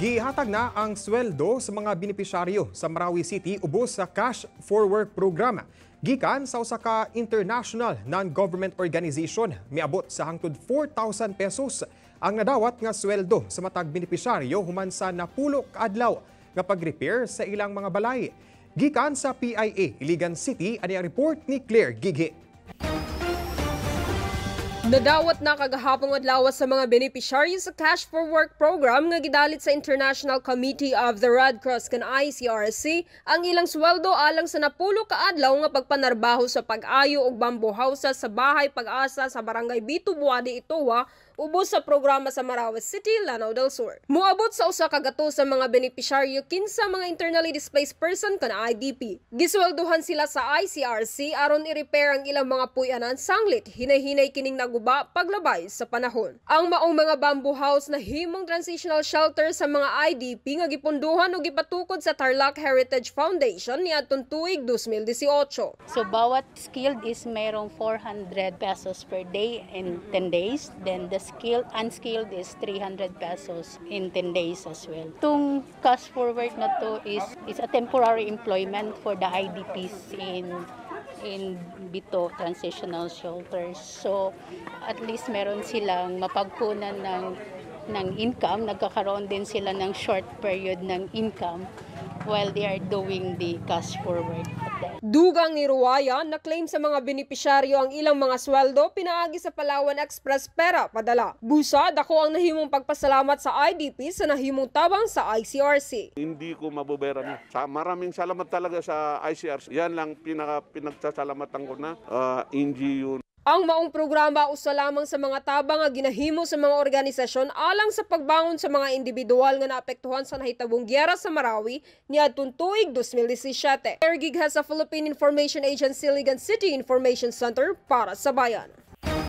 Gihatag na ang sweldo sa mga benepisyaryo sa Marawi City ubos sa Cash for Work program. Gikan sa usa ka international non-government organization miabot sa hangtod 4,000 pesos ang nadawat nga sweldo sa matag benepisyaryo human sa napulo kaadlaw nga pag-repair sa ilang mga balay. Gikan sa PIA Iligan City ani report ni Claire Gigi. Nadawat na kagahapong adlaw sa mga beneficiaries sa Cash for Work program nga gidalit sa International Committee of the Red Cross kan ICRC ang ilang sweldo alang sa napulo ka adlaw nga pagpanarbaho sa pag-ayo og bamboo houses sa bahay pag-asa sa Barangay Bitubuadi Itowa ubos sa programa sa Marawas City, Lanao del Sur. Muabot sa usa ka gato sa mga benepisyaryo kinsa mga internally displaced person kan IDP. Giswelduhan sila sa ICRC aron i-repair ang ilang mga puy-anan sanglit. Hinay-hinay kining nag guba paglabay sa panahon. Ang maong mga bamboo house na himong transitional shelter sa mga IDP nga gipunduhan o gipatukod sa Tarlac Heritage Foundation ni atong tuig 2018. So bawat skilled is merong 400 pesos per day in 10 days. Then the skilled, unskilled is 300 pesos in 10 days as well. Itong cash forward na to is, is a temporary employment for the IDPs in in Bito Transitional Shelters. So, at least meron silang mapagkunan ng, ng income. Nagkakaroon din sila ng short period ng income while they are doing the cash forward. Dugang ni Ruwaya, claim sa mga benepisyaryo ang ilang mga sweldo pinaagi sa Palawan Express Pera padala. Busa, dako ang nahimong pagpasalamat sa IDP sa nahimong tabang sa ICRC. Hindi ko na. Sa maraming salamat talaga sa ICRC. Yan lang pinaka pinagsasalamatan ko na uh, ah, NGO ang maong programa usa lamang sa mga tabang nga ginahimo sa mga organisasyon alang sa pagbangon sa mga individual nga naapektuhan sa nahitabong giyera sa Marawi niadtong tuig 2017. Ergig sa Philippine Information Agency Ligan City Information Center para sa bayan.